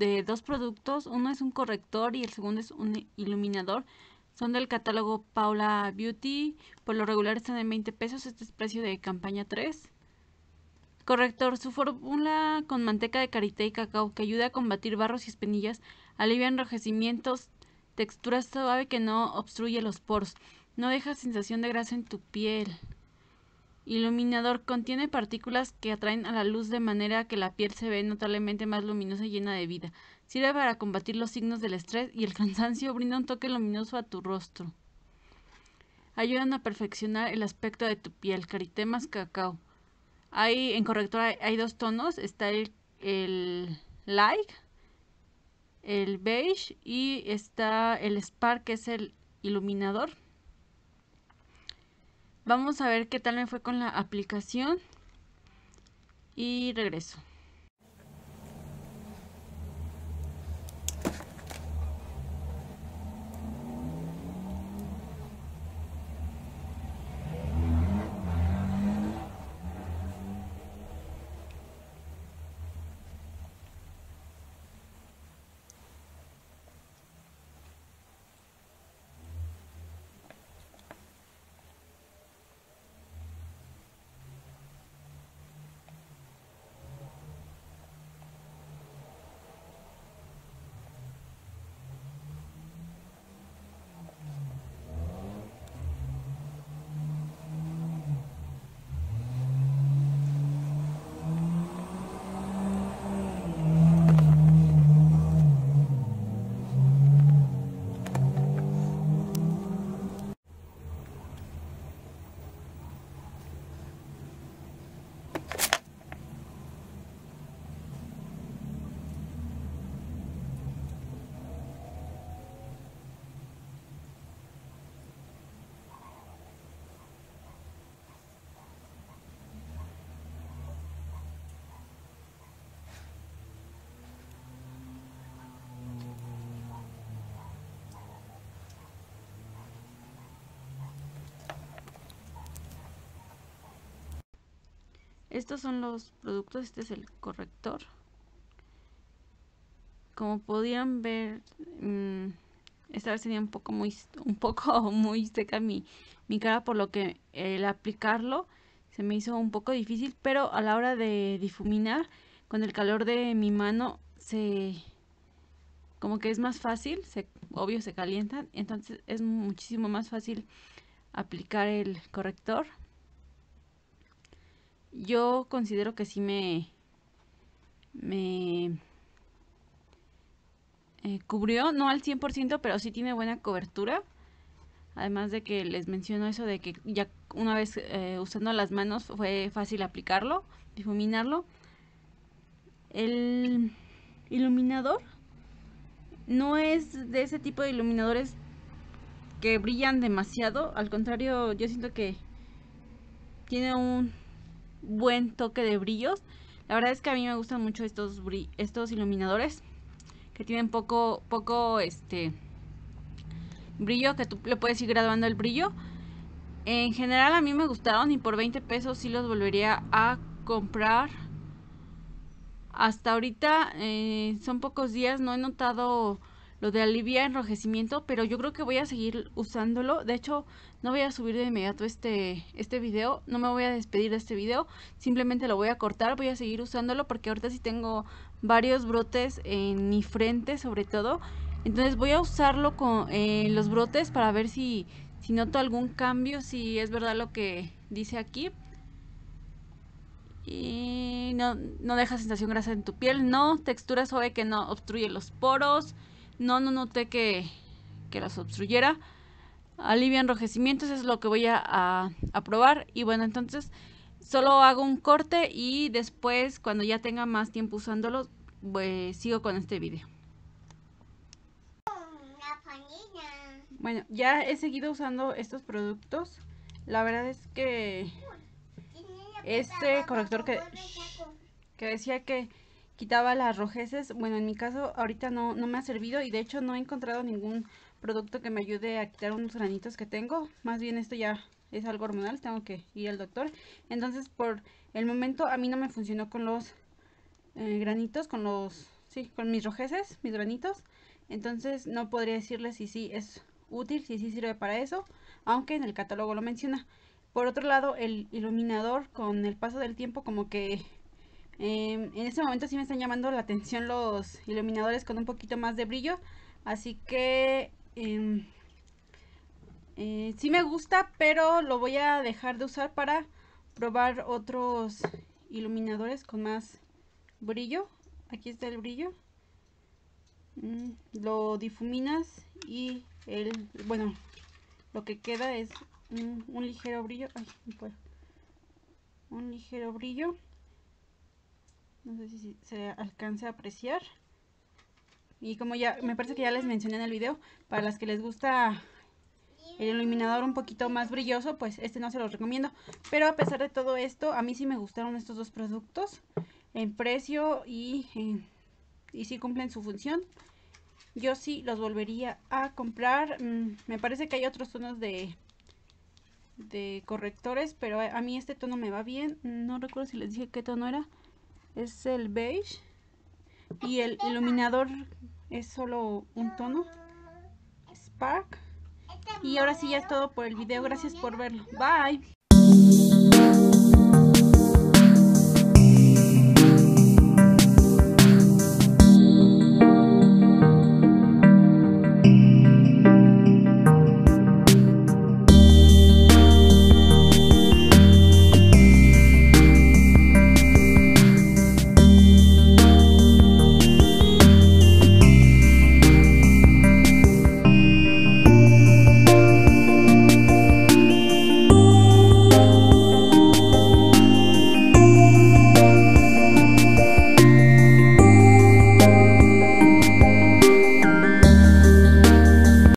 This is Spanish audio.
de dos productos, uno es un corrector y el segundo es un iluminador. Son del catálogo Paula Beauty, por lo regular están en 20 pesos, este es precio de campaña 3. Corrector, su fórmula con manteca de karité y cacao que ayuda a combatir barros y espinillas, alivia enrojecimientos, textura suave que no obstruye los poros, no deja sensación de grasa en tu piel. Iluminador contiene partículas que atraen a la luz de manera que la piel se ve notablemente más luminosa y llena de vida. Sirve para combatir los signos del estrés y el cansancio, brinda un toque luminoso a tu rostro. Ayudan a perfeccionar el aspecto de tu piel. Caritemas cacao. Hay en corrector hay, dos tonos, está el, el light, el beige y está el spark que es el iluminador. Vamos a ver qué tal me fue con la aplicación. Y regreso. Estos son los productos, este es el corrector. Como podían ver, mm, esta vez tenía un poco muy, un poco muy seca mi, cara, por lo que el aplicarlo se me hizo un poco difícil, pero a la hora de difuminar, con el calor de mi mano se como que es más fácil, se, obvio se calientan, entonces es muchísimo más fácil aplicar el corrector yo considero que sí me, me eh, cubrió, no al 100%, pero sí tiene buena cobertura. Además de que les menciono eso de que ya una vez eh, usando las manos fue fácil aplicarlo, difuminarlo. El iluminador no es de ese tipo de iluminadores que brillan demasiado. Al contrario, yo siento que tiene un buen toque de brillos. La verdad es que a mí me gustan mucho estos, estos iluminadores que tienen poco, poco este brillo, que tú le puedes ir graduando el brillo. En general a mí me gustaron y por 20 pesos sí los volvería a comprar. Hasta ahorita eh, son pocos días, no he notado lo de alivia enrojecimiento, pero yo creo que voy a seguir usándolo. De hecho, no voy a subir de inmediato este, este video, no me voy a despedir de este video, simplemente lo voy a cortar, voy a seguir usándolo porque ahorita sí tengo varios brotes en mi frente sobre todo. Entonces voy a usarlo con eh, los brotes para ver si, si noto algún cambio, si es verdad lo que dice aquí. Y no, no deja sensación grasa en tu piel, no. Textura suave que no obstruye los poros. No, no noté que, que las obstruyera. Alivia enrojecimientos es lo que voy a, probar. Y bueno, entonces solo hago un corte y después cuando ya tenga más tiempo usándolo, pues, sigo con este video. Bueno, ya he seguido usando estos productos. La verdad es que este corrector que, que decía que quitaba las rojeces. Bueno, en mi caso ahorita no, no me ha servido y de hecho no he encontrado ningún producto que me ayude a quitar unos granitos que tengo. Más bien esto ya es algo hormonal, tengo que ir al doctor. Entonces por el momento a mí no me funcionó con los eh, granitos, con los, sí, con mis rojeces, mis granitos. Entonces no podría decirles si sí es útil, si sí sirve para eso, aunque en el catálogo lo menciona. Por otro lado, el iluminador con el paso del tiempo como que Em, en este momento sí me están llamando la atención los iluminadores con un poquito más de brillo. Así que... Em, eh, sí me gusta, pero lo voy a dejar de usar para probar otros iluminadores con más brillo. Aquí está el brillo. Mm, lo difuminas y el... Bueno, lo que queda es un, ligero brillo. Un ligero brillo. No sé si se alcance a apreciar. Y como ya, me parece que ya les mencioné en el video, para las que les gusta el iluminador un poquito más brilloso, pues este no se los recomiendo. Pero a pesar de todo esto, a mí sí me gustaron estos dos productos en precio y, eh, y sí cumplen su función. Yo sí los volvería a comprar. Mm, me parece que hay otros tonos de, de correctores, pero a, mí este tono me va bien. No recuerdo si les dije qué tono era es el beige y el iluminador es solo un tono Spark y ahora sí ya es todo por el video gracias por verlo bye